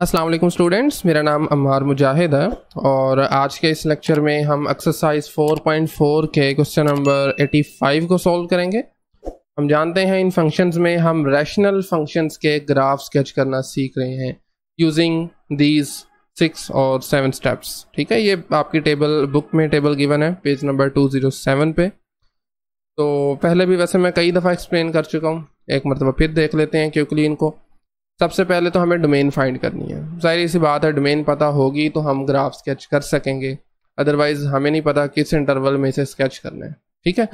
Aslam students मेरा नाम अमार मुजाहिद है और आज के इस लेक्चर में हम एक्सरसाइज 4.4 के क्वेश्चन नंबर 85 को सॉल्व करेंगे हम जानते हैं इन फंक्शंस में हम रैशनल फंक्शंस के ग्राफ स्केच करना सीख रहे हैं यूजिंग दीज सिक्स और सेवन स्टेप्स ठीक है ये आपकी टेबल बुक में टेबल गिवन है पेज नंबर 207 पे तो पहले भी वैसे मैं कई दफ़ा एक्सप्लेन कर चुका हूँ एक मरतबा फिर देख लेते हैं क्योंकि इनको सबसे पहले तो हमें डोमेन फाइंड करनी है जाहिर सी बात है डोमेन पता होगी तो हम ग्राफ स्केच कर सकेंगे अदरवाइज़ हमें नहीं पता किस इंटरवल में इसे स्केच करना है ठीक है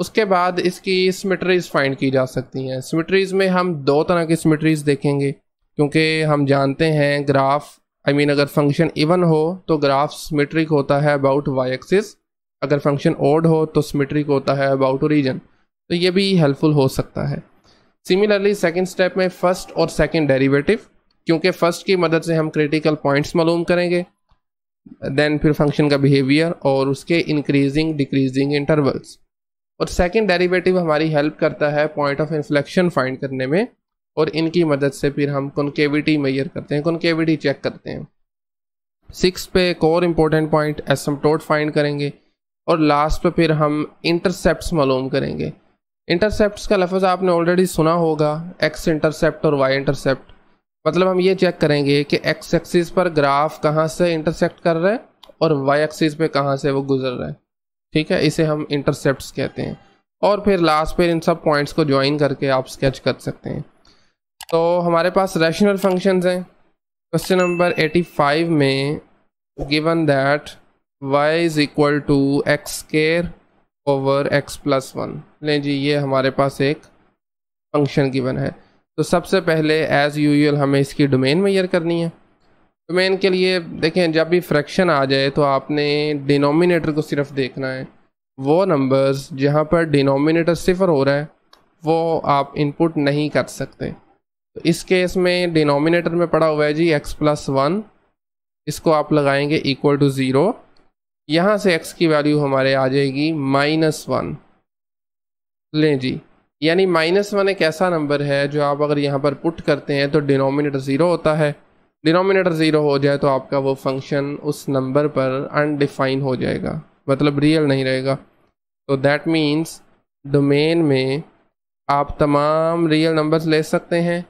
उसके बाद इसकी सिमेट्रीज फाइंड की जा सकती हैं सिमेट्रीज में हम दो तरह की सिमेट्रीज देखेंगे क्योंकि हम जानते हैं graph I I mean mean, अगर फंक्शन इवन हो तो ग्राफ सिमेट्रिक होता है अबाउट वाई एक्सिस अगर फंक्शन ओड हो तो सिमेट्रिक होता है अबाउट रीजन तो ये भी हेल्पफुल हो सकता है सिमिलरली सेकेंड स्टेप में फर्स्ट और सेकेंड डेरिवेटिव क्योंकि फर्स्ट की मदद से हम क्रिटिकल पॉइंट्स मालूम करेंगे देन फिर फंक्शन का बिहेवियर और उसके इंक्रीजिंग डिक्रीजिंग इंटरवल्स और सेकेंड डेरिवेटिव हमारी हेल्प करता है पॉइंट ऑफ इन्फ्लेक्शन फाइंड करने में और इनकी मदद से फिर हम कॉन्केविटी मैयर करते हैं कॉन्केविटी चेक करते हैं सिक्स पे एक और इम्पोर्टेंट पॉइंट एसमटोट फाइंड करेंगे और लास्ट पे फिर हम इंटरसेप्ट मालूम करेंगे इंटरसेप्ट का लफज आपने ऑलरेडी सुना होगा एक्स इंटरसेप्ट और वाई इंटरसेप्ट मतलब हम ये चेक करेंगे कि एक्स एक्सिस पर ग्राफ कहाँ से इंटरसेप्ट कर रहे हैं और वाई एक्सिस पे कहाँ से वो गुजर रहा है ठीक है इसे हम इंटरसेप्ट कहते हैं और फिर लास्ट पर इन सब पॉइंट्स को ज्वाइन करके आप स्केच कर सकते हैं तो हमारे पास रैशनल फंक्शंस हैं क्वेश्चन नंबर 85 में given that y is equal to X square over x plus one लें जी ये हमारे पास एक फंक्शन गिवन है तो सबसे पहले एज़ यूजल हमें इसकी डोमेन मैयर करनी है डोमेन के लिए देखें जब भी फ्रैक्शन आ जाए तो आपने डिनोमिनेटर को सिर्फ देखना है वो नंबर्स जहाँ पर डिनोमिनेटर सिफर हो रहा है वो आप इनपुट नहीं कर सकते तो इस केस में डिनोमिनेटर में पड़ा हुआ है जी x प्लस वन इसको आप लगाएंगे इक्वल टू ज़ीरो यहाँ से x की वैल्यू हमारे आ जाएगी माइनस वन लें जी यानी माइनस वन एक ऐसा नंबर है जो आप अगर यहाँ पर पुट करते हैं तो डिनोमिनेटर ज़ीरो होता है डिनोमिनेटर ज़ीरो हो जाए तो आपका वो फंक्शन उस नंबर पर अनडिफाइन हो जाएगा मतलब रियल नहीं रहेगा तो दैट मीन्स डोमेन में आप तमाम रियल नंबर्स ले सकते हैं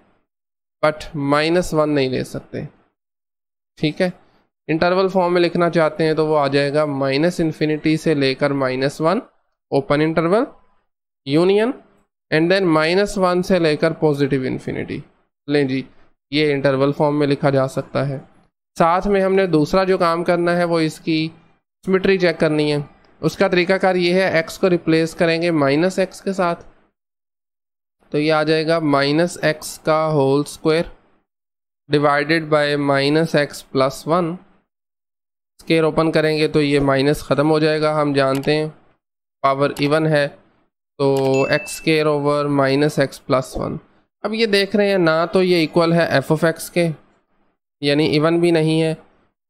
बट माइनस वन नहीं ले सकते ठीक है इंटरवल फॉर्म में लिखना चाहते हैं तो वो आ जाएगा माइनस इन्फिनिटी से लेकर minus one open interval union and then minus one से लेकर पॉजिटिव इन्फिनिटी लें जी ये इंटरवल फॉर्म में लिखा जा सकता है साथ में हमने दूसरा जो काम करना है वो इसकी सिमिट्री चेक करनी है उसका तरीकाकार ये है एक्स को रिप्लेस करेंगे माइनस एक्स के साथ तो ये आ जाएगा माइनस एक्स का whole square divided by minus X plus one square open करेंगे तो ये माइनस ख़त्म हो जाएगा हम जानते हैं पावर इवन है तो X square over minus X plus one अब ये देख रहे हैं ना तो ये इक्वल है एफ ऑफ एक्स के यानी इवन भी नहीं है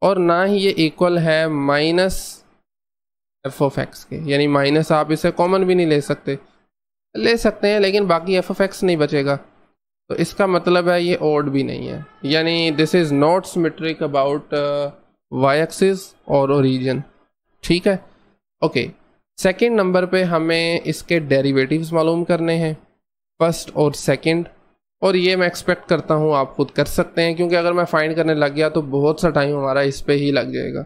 और ना ही ये इक्वल है माइनस एफ ऑफ एक्स के यानी माइनस आप इसे कॉमन भी नहीं ले सकते ले सकते हैं लेकिन बाकी एफ ऑफ एक्स नहीं बचेगा तो इसका मतलब है ये ओड भी नहीं है यानी this is not symmetric about Y axis और ओरिजिन ठीक है ओके okay. सेकेंड नंबर पे हमें इसके डेरिवेटिव्स मालूम करने हैं फर्स्ट और सेकेंड और ये मैं एक्सपेक्ट करता हूँ आप खुद कर सकते हैं क्योंकि अगर मैं फाइंड करने लग गया तो बहुत सा टाइम हमारा इस पर ही लग जाएगा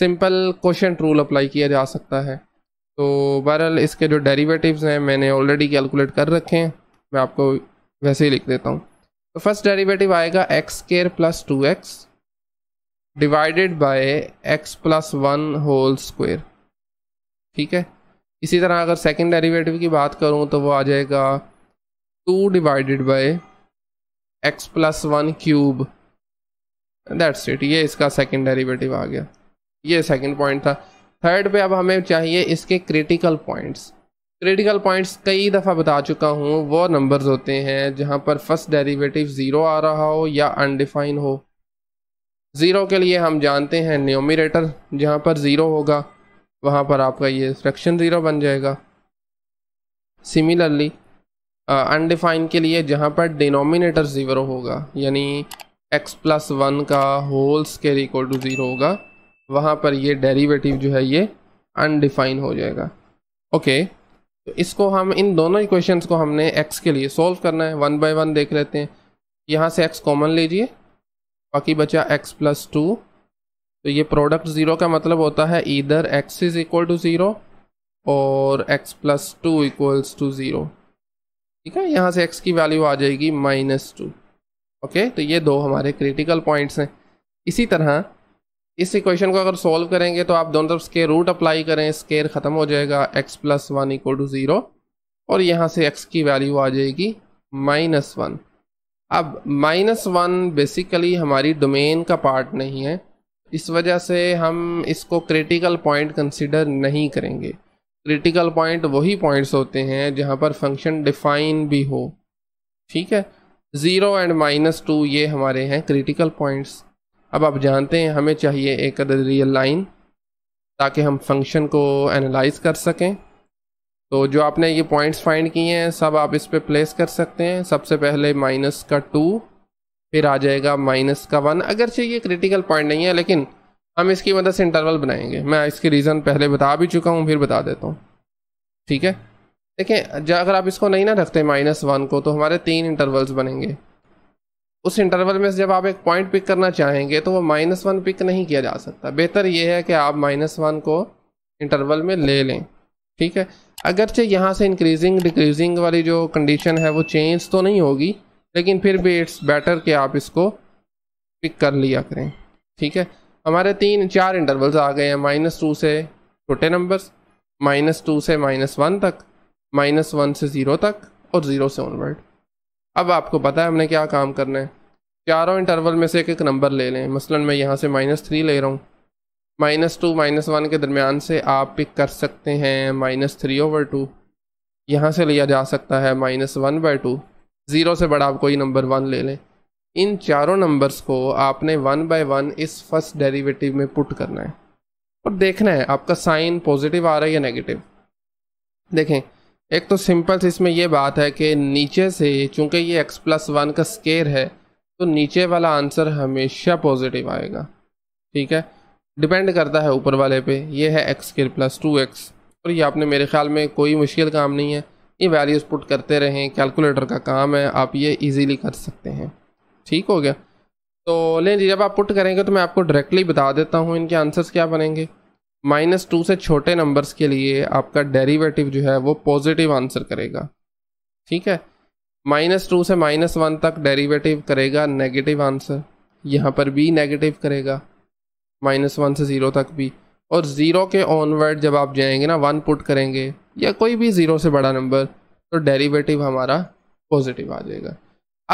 सिंपल क्वेश्चन रूल अप्लाई किया जा सकता है तो बहरहाल इसके जो डेरिवेटिव्स हैं मैंने ऑलरेडी कैलकुलेट कर रखे हैं मैं आपको वैसे ही लिख देता हूँ तो फर्स्ट डेरिवेटिव आएगा X square plus two X divided by X plus one whole square ठीक है इसी तरह अगर सेकेंड डेरीवेटिव की बात करूं तो वो आ जाएगा two divided by X plus one cube that's it ये इसका सेकंड डेरिवेटिव आ गया ये सेकंड पॉइंट था थर्ड पे अब हमें चाहिए इसके क्रिटिकल पॉइंट्स क्रिटिकल पॉइंट्स कई दफ़ा बता चुका हूँ वो नंबर्स होते हैं जहाँ पर फर्स्ट डेरीवेटिव ज़ीरो आ रहा हो या अनडिफाइन हो ज़ीरो के लिए हम जानते हैं न्योमिनेटर जहाँ पर ज़ीरो होगा वहाँ पर आपका ये फ्रैक्शन ज़ीरो बन जाएगा सिमिलरली अनडिफाइन के लिए जहाँ पर डिनोमिनेटर ज़ीरो होगा यानी एक्स प्लस वन का whole square equal to zero होगा वहाँ पर ये डेरिवेटिव जो है ये अनडिफाइन हो जाएगा ओके okay, तो इसको हम इन दोनों इक्वेशंस को हमने एक्स के लिए सॉल्व करना है वन बाय वन देख लेते हैं यहाँ से एक्स कॉमन लीजिए बाकी बचा एक्स प्लस टू तो ये प्रोडक्ट ज़ीरो का मतलब होता है इधर X is equal to zero और X plus two equals to zero ठीक है यहाँ से एक्स की वैल्यू आ जाएगी माइनस टू ओके तो ये दो हमारे क्रिटिकल पॉइंट्स हैं इसी तरह इस इक्वेशन को अगर सॉल्व करेंगे तो आप दोनों तरफ स्केयर रूट अप्लाई करें स्केयर ख़त्म हो जाएगा X plus one equal to zero और यहाँ से एक्स की वैल्यू आ जाएगी माइनस वन अब माइनस वन बेसिकली हमारी डोमेन का पार्ट नहीं है इस वजह से हम इसको क्रिटिकल पॉइंट कंसिडर नहीं करेंगे क्रिटिकल पॉइंट वही पॉइंट्स होते हैं जहाँ पर फंक्शन डिफाइन भी हो ठीक है ज़ीरो एंड माइनस टू ये हमारे हैं क्रिटिकल पॉइंट्स अब आप जानते हैं हमें चाहिए एक रियल लाइन ताकि हम फंक्शन को एनालाइज कर सकें तो जो आपने ये पॉइंट्स फाइंड किए हैं सब आप इस पर प्लेस कर सकते हैं सबसे पहले माइनस का टू फिर आ जाएगा माइनस का वन अगरचे ये क्रिटिकल पॉइंट नहीं है लेकिन हम इसकी मदद से इंटरवल बनाएंगे मैं इसके रीज़न पहले बता भी चुका हूँ फिर बता देता हूँ ठीक है देखें अगर आप इसको नहीं ना रखते माइनस वन को तो हमारे तीन इंटरवल्स बनेंगे उस इंटरवल में जब आप एक पॉइंट पिक करना चाहेंगे तो वो माइनस वन पिक नहीं किया जा सकता बेहतर ये है कि आप माइनस वन को इंटरवल में ले लें ठीक है अगरचे यहाँ से इंक्रीजिंग डिक्रीजिंग वाली जो कंडीशन है वो चेंज तो नहीं होगी लेकिन फिर भी इट्स बेटर कि आप इसको पिक कर लिया करें ठीक है हमारे तीन चार इंटरवल्स आ गए हैं माइनस टू से छोटे नंबर्स माइनस टू से माइनस वन तक माइनस वन से ज़ीरो तक और ज़ीरो से ऑनवर्ड अब आपको पता है हमने क्या काम करना है चारों इंटरवल में से एक एक नंबर ले लें मसलन मैं यहाँ से माइनस थ्री ले रहा हूँ माइनस टू माइनस वन के दरमियान से आप पिक कर सकते हैं माइनस थ्री ओवर टू यहाँ से लिया जा सकता है minus one by two zero से बड़ा आप कोई नंबर वन ले लें इन चारों नंबर्स को आपने वन बाय वन इस फर्स्ट डेरिवेटिव में पुट करना है और देखना है आपका साइन पॉजिटिव आ रहा है या नेगेटिव देखें एक तो सिंपल से इसमें यह बात है कि नीचे से चूंकि ये एक्स प्लस वन का स्केयर है तो नीचे वाला आंसर हमेशा पॉजिटिव आएगा ठीक है डिपेंड करता है ऊपर वाले पे ये है X square plus two X और ये आपने मेरे ख्याल में कोई मुश्किल काम नहीं है ये वैल्यूज़ पुट करते रहें कैलकुलेटर का काम है आप ये इजीली कर सकते हैं ठीक हो गया तो लें जी जब आप पुट करेंगे तो मैं आपको डायरेक्टली बता देता हूँ इनके आंसर्स क्या बनेंगे माइनस टू से छोटे नंबर्स के लिए आपका डेरिवेटिव जो है वो पॉजिटिव आंसर करेगा ठीक है माइनस टू से माइनस वन तक डेरिवेटिव करेगा नेगेटिव आंसर यहाँ पर भी नेगेटिव करेगा माइनस वन से ज़ीरो तक भी और ज़ीरो के ऑनवर्ड जब आप जाएंगे ना वन पुट करेंगे या कोई भी ज़ीरो से बड़ा नंबर तो डेरिवेटिव हमारा पॉजिटिव आ जाएगा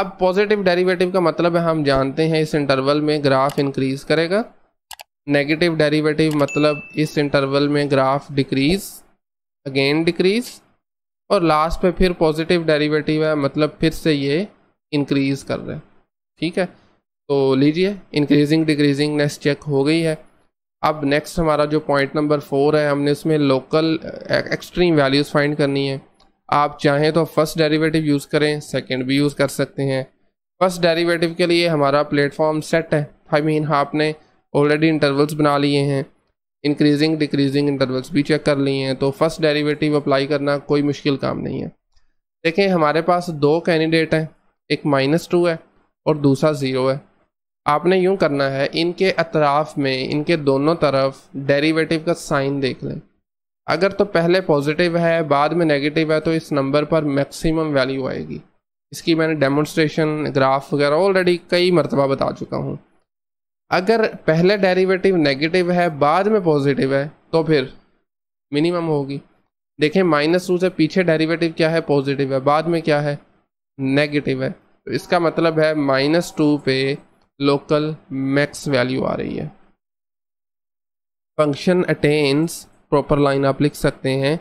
अब पॉजिटिव डेरिवेटिव का मतलब है हम जानते हैं इस इंटरवल में ग्राफ इंक्रीज करेगा नेगेटिव डेरिवेटिव मतलब इस इंटरवल में ग्राफ डिक्रीज अगेन डिक्रीज और लास्ट पे फिर पॉजिटिव डेरिवेटिव है मतलब फिर से ये इंक्रीज कर रहे हैं ठीक है तो लीजिए इंक्रीजिंग डिक्रीजिंग नेस चेक हो गई है अब नेक्स्ट हमारा जो पॉइंट नंबर फोर है हमने इसमें लोकल एक्सट्रीम वैल्यूज़ फाइंड करनी है आप चाहें तो फर्स्ट डेरिवेटिव यूज़ करें सेकंड भी यूज़ कर सकते हैं फर्स्ट डेरिवेटिव के लिए हमारा प्लेटफॉर्म सेट है आई मीन आपने ऑलरेडी इंटरवल्स बना लिए हैं इंक्रीजिंग डिक्रीजिंग इंटरवल्स भी चेक कर लिए हैं तो फर्स्ट डेरीवेटिव अप्लाई करना कोई मुश्किल काम नहीं है देखें हमारे पास दो कैंडिडेट हैं एक माइनस टू है और दूसरा ज़ीरो है आपने यूं करना है इनके अतराफ में इनके दोनों तरफ डेरिवेटिव का साइन देख लें अगर तो पहले पॉजिटिव है बाद में नेगेटिव है तो इस नंबर पर मैक्सिमम वैल्यू आएगी इसकी मैंने डेमोन्स्ट्रेशन ग्राफ वगैरह ऑलरेडी कई मरतबा बता चुका हूँ अगर पहले डेरिवेटिव नेगेटिव है बाद में पॉजिटिव है तो फिर मिनिमम होगी देखें माइनस टू से पीछे डेरिवेटिव क्या है पॉजिटिव है बाद में क्या है नेगेटिव है तो इसका मतलब है माइनस टू पे लोकल मैक्स वैल्यू आ रही है फंक्शन अटेंस प्रॉपर लाइन आप लिख सकते हैं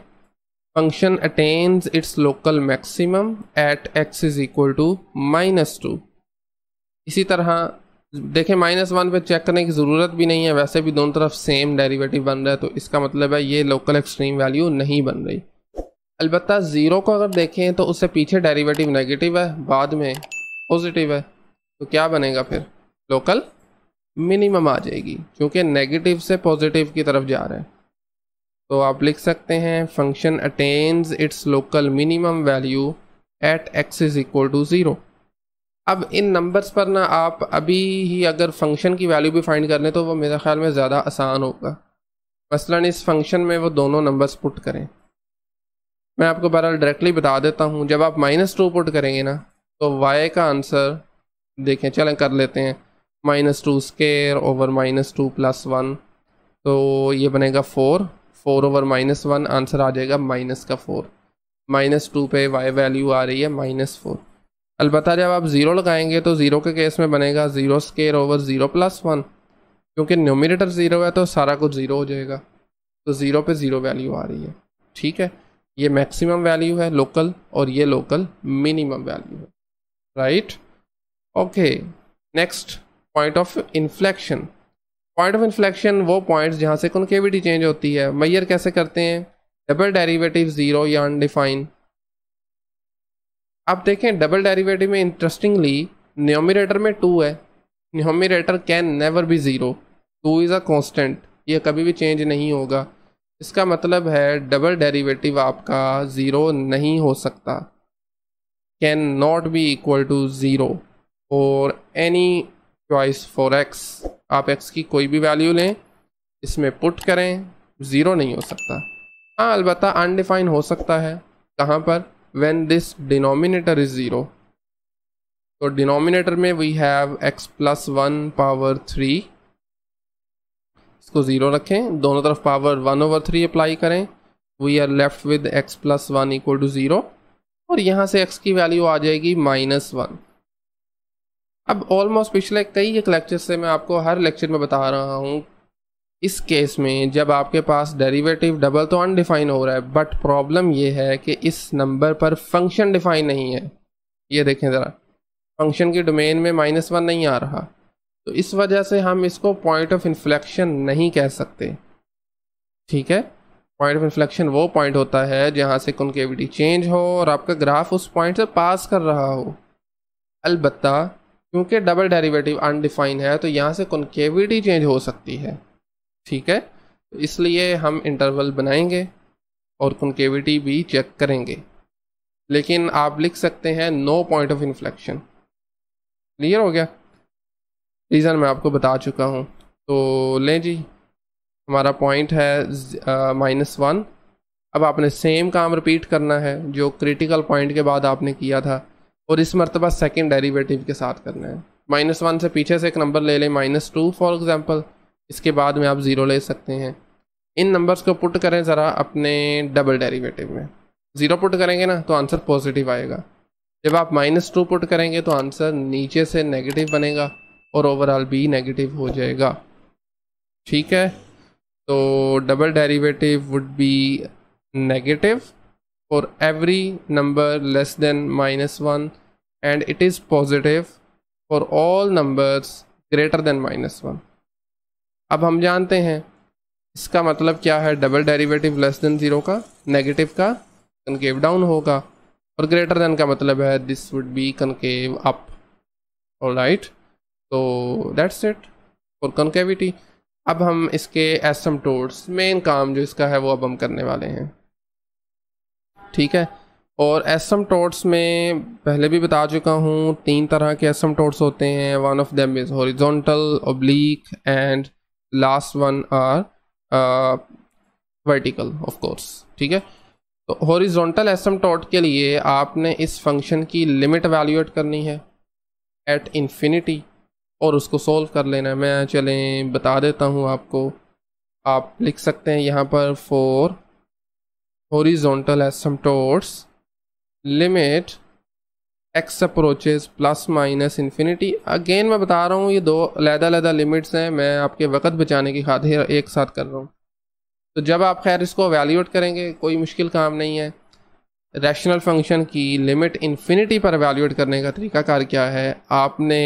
function attains its local maximum at X is equal to minus two इसी तरह देखें माइनस वन पर चेक करने की ज़रूरत भी नहीं है वैसे भी दोनों तरफ सेम डेरिवेटिव बन रहा है तो इसका मतलब है ये लोकल एक्सट्रीम वैल्यू नहीं बन रही अलबत् ज़ीरो को अगर देखें तो उससे पीछे डेरिवेटिव नेगेटिव है बाद में पॉजिटिव है तो क्या बनेगा फिर लोकल मिनिमम आ जाएगी क्योंकि नेगेटिव से पॉजिटिव की तरफ जा रहा है तो आप लिख सकते हैं function attains its local minimum value at X is equal to zero अब इन नंबर्स पर ना आप अभी ही अगर फंक्शन की वैल्यू भी फाइंड कर लें तो वो मेरे ख्याल में ज़्यादा आसान होगा मसला इस फंक्शन में वो दोनों नंबर्स पुट करें मैं आपको बहरहाल डायरेक्टली बता देता हूँ जब आप माइनस टू पुट करेंगे ना तो वाई का आंसर देखें चलें कर लेते हैं minus two square over minus two plus one तो ये बनेगा four four over minus one answer आ जाएगा माइनस का फोर माइनस टू पे वाई वैल्यू आ रही है माइनस फोर अलबत्त जब आप ज़ीरो लगाएंगे तो ज़ीरो के केस में बनेगा zero square over zero plus one क्योंकि न्यूमिनेटर ज़ीरो है तो सारा कुछ ज़ीरो हो जाएगा तो ज़ीरो पे ज़ीरो वैल्यू आ रही है ठीक है ये मैक्सिमम वैल्यू है लोकल और ये लोकल मिनिमम वैल्यू है right okay next point of inflection point of inflection वो पॉइंट्स जहाँ से कॉन्केविटी चेंज होती है मैयर कैसे करते हैं डबल डेरिवेटिव ज़ीरो या अनडिफाइन आप देखें डबल डेरिवेटिव में इंटरेस्टिंगली न्योमिनेटर में टू है numerator can never be zero two is a constant ये कभी भी चेंज नहीं होगा इसका मतलब है डबल डेरिवेटिव आपका ज़ीरो नहीं हो सकता can not be equal to zero और एनी चॉइस फोर एक्स आप एक्स की कोई भी वैल्यू लें इसमें पुट करें ज़ीरो नहीं हो सकता हाँ अलबत् अनडिफाइन हो सकता है कहाँ पर when this denominator is zero तो डिनोमिनेटर में we have X plus one power three इसको ज़ीरो रखें दोनों तरफ power one over three apply करें we are left with X plus one equal to zero और यहाँ से एक्स की वैल्यू आ जाएगी माइनस वन अब ऑलमोस्ट पिछले कई एक लेक्चर से मैं आपको हर लेक्चर में बता रहा हूँ इस केस में जब आपके पास डेरिवेटिव डबल तो अनडिफाइन हो रहा है बट प्रॉब्लम ये है कि इस नंबर पर फंक्शन डिफाइन नहीं है ये देखें ज़रा फंक्शन की डोमेन में माइनस वन नहीं आ रहा तो इस वजह से हम इसको पॉइंट ऑफ इन्फ्लेक्शन नहीं कह सकते ठीक है पॉइंट ऑफ इन्फ्लेक्शन वो पॉइंट होता है जहाँ से कॉन्केविटी चेंज हो और आपका ग्राफ उस पॉइंट से पास कर रहा हो अलबत्ता क्योंकि डबल डेरिवेटिव अनडिफाइन है तो यहाँ से कॉन्केविटी चेंज हो सकती है ठीक है तो इसलिए हम इंटरवल बनाएंगे और कॉन्केविटी भी चेक करेंगे लेकिन आप लिख सकते हैं no point of inflection clear हो गया रीज़न मैं आपको बता चुका हूँ तो लें जी हमारा पॉइंट है माइनस वन अब आपने सेम काम रिपीट करना है जो क्रिटिकल पॉइंट के बाद आपने किया था और इस मरतबा सेकेंड डेरीवेटिव के साथ करना है माइनस वन से पीछे से एक नंबर ले लें माइनस टू फॉर एग्ज़ाम्पल इसके बाद में आप ज़ीरो ले सकते हैं इन नंबर्स को पुट करें ज़रा अपने डबल डेरीवेटिव में ज़ीरो पुट करेंगे ना तो आंसर पॉजिटिव आएगा जब आप माइनस टू पुट करेंगे तो आंसर नीचे से नेगेटिव बनेगा और ओवरऑल बी नेगेटिव हो जाएगा ठीक है तो double derivative would be negative for every number less than minus 1 and it is positive for all numbers greater than minus 1 अब हम जानते हैं इसका मतलब क्या है double derivative less than zero का नेगेटिव का कनकेव डाउन होगा और ग्रेटर देन का मतलब है this would be concave up alright तो दैट्स इट फॉर कनकेविटी अब हम इसके एसम टोर्स मेन काम जो इसका है वो अब हम करने वाले हैं ठीक है और एसम टोट्स में पहले भी बता चुका हूँ तीन तरह के एसम टोट्स होते हैं one of them is horizontal oblique and last one are vertical of course ठीक है तो हॉरिजॉन्टल एसम टोट के लिए आपने इस फंक्शन की लिमिट वैल्यूएट करनी है एट इन्फिनिटी और उसको सोल्व कर लेना है मैं चलें बता देता हूँ आपको आप लिख सकते हैं यहाँ पर for horizontal asymptotes limit x approaches plus minus infinity again मैं बता रहा हूँ ये दो अलहदा लिमिट्स हैं मैं आपके वक्त बचाने की खातिर एक साथ कर रहा हूँ तो जब आप खैर इसको evaluate करेंगे कोई मुश्किल काम नहीं है रैशनल फंक्शन की लिमिट इन्फिनिटी पर evaluate करने का तरीकाकार क्या है आपने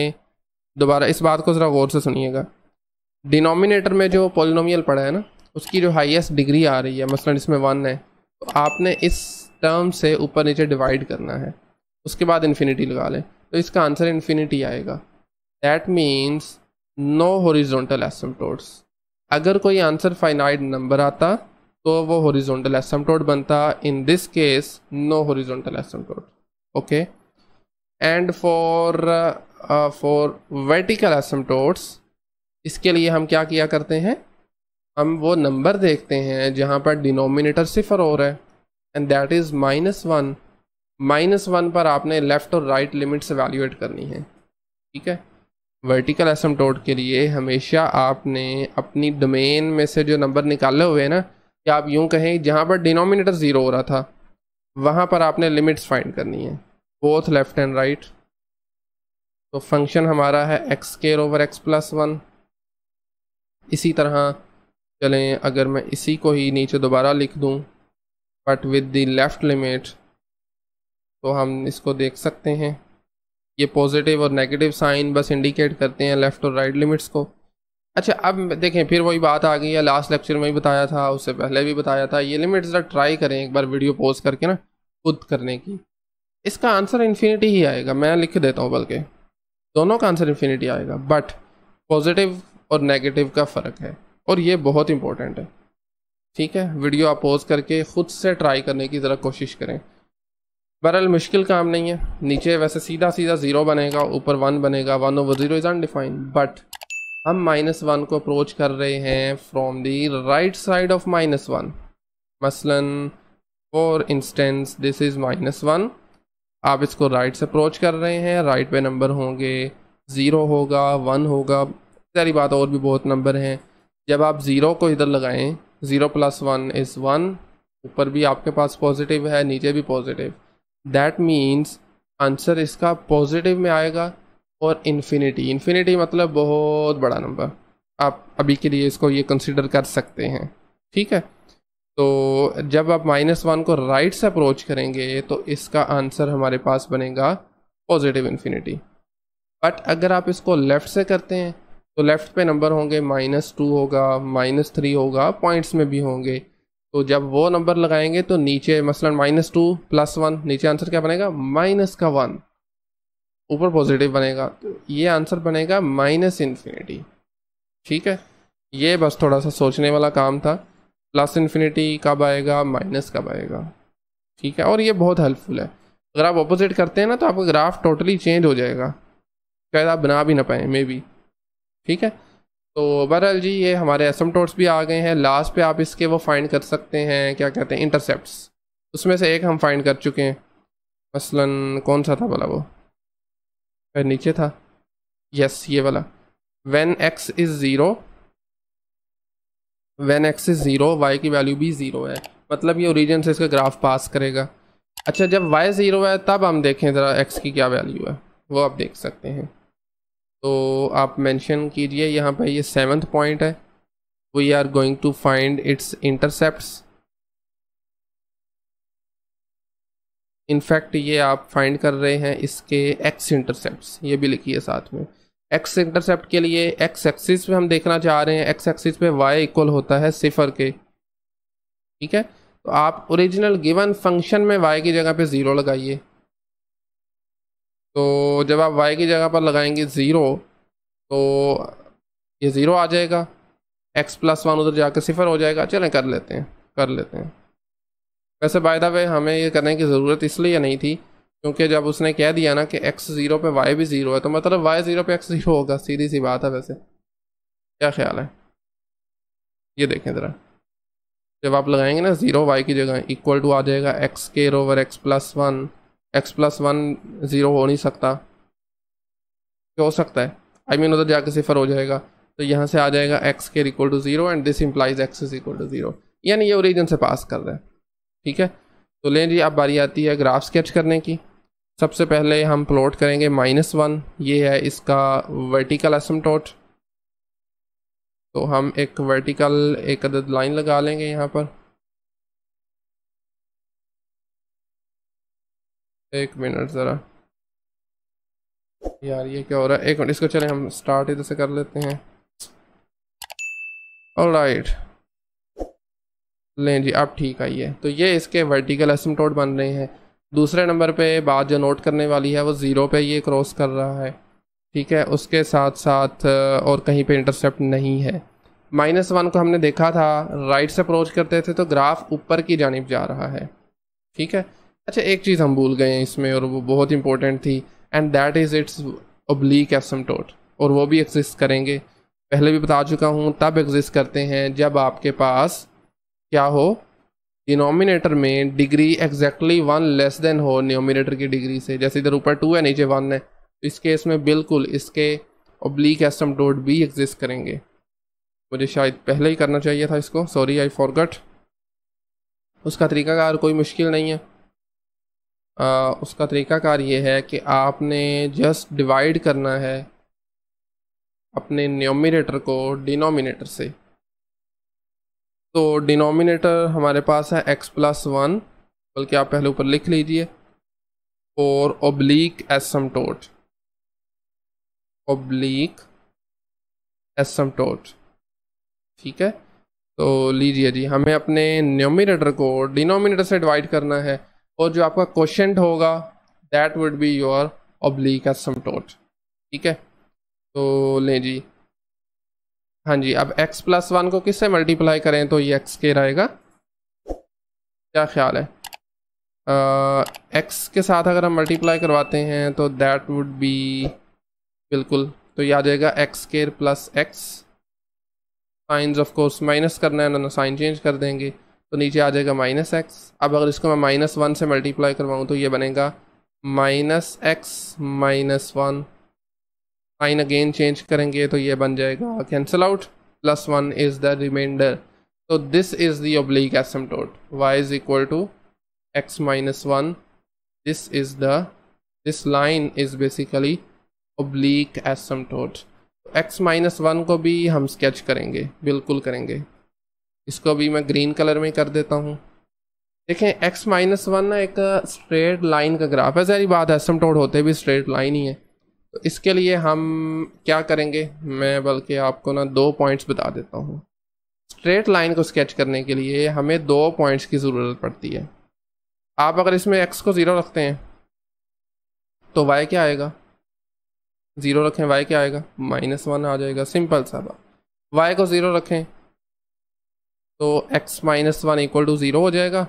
दोबारा इस बात को ज़रा गौर से सुनिएगा डिनोमिनेटर में जो पोलिनोमियल पड़ा है ना उसकी जो हाईएस्ट डिग्री आ रही है मसलन इसमें वन है तो आपने इस टर्म से ऊपर नीचे डिवाइड करना है उसके बाद इन्फिनिटी लगा लें तो इसका आंसर इन्फिनिटी आएगा that means no horizontal asymptotes अगर कोई आंसर फाइनाइट नंबर आता तो वो हॉरिजॉन्टल एसमटोड बनता in this case no horizontal asymptote okay and for for vertical asymptotes इसके लिए हम क्या किया करते हैं हम वो नंबर देखते हैं जहाँ पर डिनोमिनेटर सिफर हो रहा है and that is minus one minus one पर आपने लेफ़्ट और राइट लिमिट से वैल्यूएट करनी है ठीक है वर्टिकल एसमटोट के लिए हमेशा आपने अपनी डोमेन में से जो नंबर निकाले हुए हैं ना कि आप यूं कहें जहाँ पर डिनोमिनेटर ज़ीरो हो रहा था वहाँ पर आपने लिमिट्स फाइंड करनी है बोथ लेफ़्ट एंड राइट तो फंक्शन हमारा है X square over x plus one इसी तरह चलें अगर मैं इसी को ही नीचे दोबारा लिख दूं but with the left limit तो हम इसको देख सकते हैं ये पॉजिटिव और नेगेटिव साइन बस इंडिकेट करते हैं लेफ़्ट और राइट right लिमिट्स को अच्छा अब देखें फिर वही बात आ गई है लास्ट लेक्चर में ही बताया था उससे पहले भी बताया था ये लिमिट ज़रा ट्राई करें एक बार वीडियो पोज करके ना खुद करने की इसका आंसर इन्फिनिटी ही आएगा मैं लिख देता हूँ बल्कि दोनों का आंसर इन्फिनिटी आएगा बट पॉजिटिव और नेगेटिव का फ़र्क है और ये बहुत इंपॉर्टेंट है ठीक है वीडियो आप पॉज करके ख़ुद से ट्राई करने की ज़रा कोशिश करें बहरहाल मुश्किल काम नहीं है नीचे वैसे सीधा सीधा ज़ीरो बनेगा ऊपर वन बनेगा one over zero is undefined but हम माइनस वन को अप्रोच कर रहे हैं from the right side of minus one मसलन for instance this is minus one आप इसको राइट से अप्रोच कर रहे हैं राइट पे नंबर होंगे ज़ीरो होगा वन होगा सारी बात और भी बहुत नंबर हैं जब आप ज़ीरो को इधर लगाएं zero plus one is one ऊपर भी आपके पास पॉजिटिव है नीचे भी पॉजिटिव दैट मीन्स आंसर इसका पॉजिटिव में आएगा और इन्फिनिटी इन्फिनिटी मतलब बहुत बड़ा नंबर आप अभी के लिए इसको ये कंसिडर कर सकते हैं ठीक है तो जब आप माइनस वन को राइट से अप्रोच करेंगे तो इसका आंसर हमारे पास बनेगा पॉजिटिव इन्फिनिटी बट अगर आप इसको लेफ़्ट से करते हैं तो लेफ़्ट पे नंबर होंगे माइनस टू होगा माइनस थ्री होगा पॉइंट्स में भी होंगे तो जब वो नंबर लगाएंगे तो नीचे मसलन माइनस टू प्लस वन नीचे आंसर क्या बनेगा माइनस का वन ऊपर पॉजिटिव बनेगा तो ये आंसर बनेगा माइनस इन्फिनिटी ठीक है ये बस थोड़ा सा सोचने वाला काम था प्लस इन्फिनिटी कब आएगा माइनस कब आएगा ठीक है और ये बहुत हेल्पफुल है अगर आप ऑपोजिट करते हैं ना तो आपका ग्राफ टोटली चेंज हो जाएगा शायद आप बना भी ना पाए मे बी ठीक है तो बहरहाल जी ये हमारे एसम टोट्स भी आ गए हैं लास्ट पे आप इसके वो फाइंड कर सकते हैं क्या कहते हैं इंटरसेप्ट उसमें से एक हम फाइंड कर चुके हैं मसलन कौन सा था भाला वो नीचे था यस ये वाला when X is zero when X is zero Y की वैल्यू भी ज़ीरो है मतलब ये ओरिजिन से इसका ग्राफ पास करेगा अच्छा जब वाई ज़ीरो है तब हम देखें ज़रा एक्स की क्या वैल्यू है वो आप देख सकते हैं तो आप मेंशन कीजिए यहाँ पे ये सेवन्थ पॉइंट है we are going to find its intercept in fact ये आप फाइंड कर रहे हैं इसके एक्स इंटरसेप्ट ये भी लिखिए साथ में एक्स इंटरसेप्ट के लिए एक्स एक्सिस पे हम देखना चाह रहे हैं एक्स एक्सिस पे वाई इक्वल होता है सिफर के ठीक है तो आप ओरिजिनल गिवन फंक्शन में वाई की जगह पे ज़ीरो लगाइए तो जब आप वाई की जगह पर लगाएंगे ज़ीरो तो ये ज़ीरो आ जाएगा एक्स प्लस वन उधर जाकर सिफर हो जाएगा चलें कर लेते हैं कर लेते हैं वैसे बाय द वे हमें ये करने की ज़रूरत इसलिए नहीं थी क्योंकि जब उसने कह दिया ना कि एक्स ज़ीरो पे वाई भी ज़ीरो है तो मतलब वाई ज़ीरो पे एक्स ज़ीरो होगा सीधी सी बात है वैसे क्या ख्याल है ये देखें ज़रा जब आप लगाएंगे ना ज़ीरो वाई की जगह इक्वल टू आ जाएगा x square over x plus one x plus one zero हो नहीं सकता हो सकता है आई मीन उधर जाके सिफर हो जाएगा तो यहाँ से आ जाएगा एक्स के equal to zero and this implies x is equal to zero यानी ये ओरिजिन से पास कर रहे हैं ठीक है तो लें जी अब बारी आती है ग्राफ स्केच करने की सबसे पहले हम प्लॉट करेंगे माइनस वन ये है इसका वर्टिकल एसमटोट तो हम एक वर्टिकल एक अदद लाइन लगा लेंगे यहाँ पर एक मिनट ज़रा यार ये क्या हो रहा है एक मिनट इसको चले हम स्टार्ट इधर से कर लेते हैं और राइट लें जी आप ठीक आइए तो ये इसके वर्टिकल एसिमटोट बन रहे हैं दूसरे नंबर पे बात जो नोट करने वाली है वो ज़ीरो पे ये क्रॉस कर रहा है ठीक है उसके साथ साथ और कहीं पे इंटरसेप्ट नहीं है माइनस वन को हमने देखा था राइट से अप्रोच करते थे तो ग्राफ ऊपर की जानब जा रहा है ठीक है अच्छा एक चीज़ हम भूल गए हैं इसमें और वो बहुत इंपॉर्टेंट थी and that is its oblique asymptote और वो भी एग्जिस्ट करेंगे पहले भी बता चुका हूँ तब एग्जिस्ट करते हैं जब आपके पास क्या हो डिनोमिनेटर में degree exactly one less than हो न्योमिनेटर की डिग्री से जैसे इधर ऊपर टू है नीचे वन है तो इस केस में बिल्कुल इसके ओब्लिक एसम भी एग्जिस्ट करेंगे मुझे शायद पहले ही करना चाहिए था इसको सॉरी आई फॉरगट उसका कार कोई मुश्किल नहीं है आ, उसका तरीकाकार ये है कि आपने जस्ट डिवाइड करना है अपने न्योमिनेटर को डिनोमिनेटर से तो डिनोमिनेटर हमारे पास है x प्लस वन बल्कि आप पहले ऊपर लिख लीजिए और ओब्लिक एसम टोट ओब्लिक एसम टोट ठीक है तो लीजिए जी हमें अपने न्योमिनेटर को डिनोमिनेटर से डिवाइड करना है और जो आपका क्वेश्चन होगा that would be your oblique asymptote ठीक है तो ले जी हाँ जी अब x प्लस वन को किससे मल्टीप्लाई करें तो ये एक्स के रहेगा क्या ख्याल है एक्स के साथ अगर हम मल्टीप्लाई करवाते हैं तो दैट वुड बी बिल्कुल तो ये आ जाएगा x square plus x signs of course minus करना है ना साइन चेंज कर देंगे तो नीचे आ जाएगा माइनस एक्स अब अगर इसको मैं माइनस वन से मल्टीप्लाई करवाऊँ तो ये बनेगा minus x minus one sign again change करेंगे तो ये बन जाएगा cancel out plus one is the remainder तो this is the oblique tote y is equal to x minus one this is the this line is basically oblique tote x minus one को भी हम sketch करेंगे बिल्कुल करेंगे इसको अभी मैं ग्रीन कलर में कर देता हूँ देखें एक्स माइनस वन ना एक स्ट्रेट लाइन का ग्राफ है सारी बात है समटोड होते भी स्ट्रेट लाइन ही है तो इसके लिए हम क्या करेंगे मैं बल्कि आपको ना दो पॉइंट्स बता देता हूँ स्ट्रेट लाइन को स्केच करने के लिए हमें दो पॉइंट्स की ज़रूरत पड़ती है आप अगर इसमें एक्स को ज़ीरो रखते हैं तो वाई क्या आएगा ज़ीरो रखें वाई क्या आएगा माइनस वन आ जाएगा सिंपल सा बात वाई को ज़ीरो रखें तो x minus one equal to zero हो जाएगा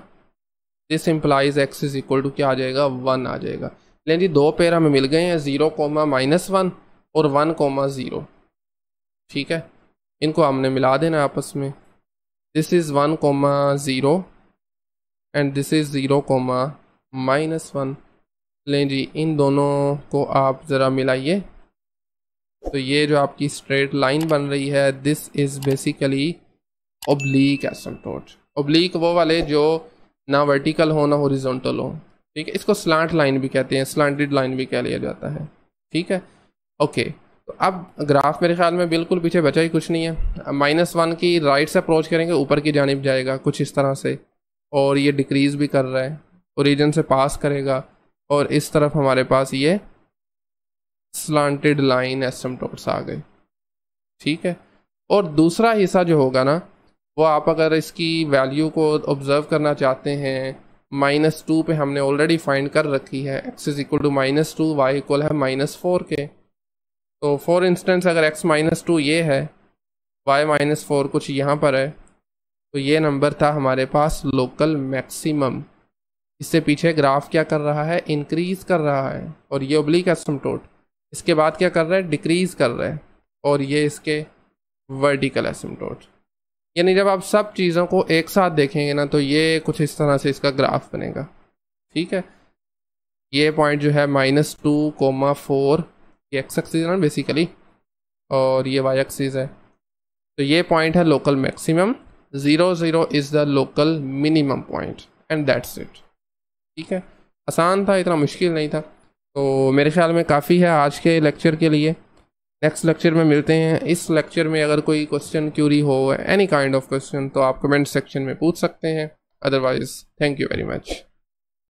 this implies x is equal to क्या आ जाएगा वन आ जाएगा लेकिन जी दो पेयर हमें मिल गए हैं ज़ीरो कोमा माइनस वन और वन कोमा ज़ीरो ठीक है इनको हमने मिला देना आपस में this is one comma zero and this is zero comma minus one लें जी इन दोनों को आप ज़रा मिलाइए तो ये जो आपकी स्ट्रेट लाइन बन रही है this is basically oblique asymptote oblique वो वाले जो ना वर्टिकल हो ना हॉरिजॉन्टल हो ठीक है इसको स्लांट लाइन भी कहते हैं स्लांटेड लाइन भी कह लिया जाता है ठीक है ओके तो अब ग्राफ मेरे ख्याल में बिल्कुल पीछे बचा ही कुछ नहीं है माइनस वन की राइट से अप्रोच करेंगे ऊपर की जानब जाएगा कुछ इस तरह से और ये डिक्रीज़ भी कर रहा है ओरिजिन से पास करेगा और इस तरफ हमारे पास ये स्लांटेड लाइन एसमटोट्स आ गए ठीक है और दूसरा हिस्सा जो होगा ना वो आप अगर इसकी वैल्यू को ऑब्ज़र्व करना चाहते हैं माइनस टू पर हमने ऑलरेडी फाइंड कर रखी है x is equal to minus two y equal है माइनस फोर के तो फॉर इंस्टेंस अगर एक्स माइनस टू ये है वाई माइनस फोर कुछ यहाँ पर है तो ये नंबर था हमारे पास लोकल मैक्सिमम इससे पीछे ग्राफ क्या कर रहा है इंक्रीज़ कर रहा है और ये ओब्लिक एसमटोट इसके बाद क्या कर रहा है डिक्रीज़ कर रहा है और ये इसके वर्टिकल एसमटोट यानी जब आप सब चीज़ों को एक साथ देखेंगे ना तो ये कुछ इस तरह से इसका ग्राफ बनेगा ठीक है ये पॉइंट जो है माइनस टू कोमा फोर ये एक्स एक्सीज है ना बेसिकली और ये वाई एक्सीज है तो ये पॉइंट है local maximum zero zero is the local minimum point and that's it ठीक है आसान था इतना मुश्किल नहीं था तो मेरे ख्याल में काफ़ी है आज के लेक्चर के लिए नेक्स्ट लेक्चर में मिलते हैं इस लेक्चर में अगर कोई क्वेश्चन क्यूरी हो एनी काइंड ऑफ क्वेश्चन तो आप कमेंट सेक्शन में पूछ सकते हैं otherwise thank you very much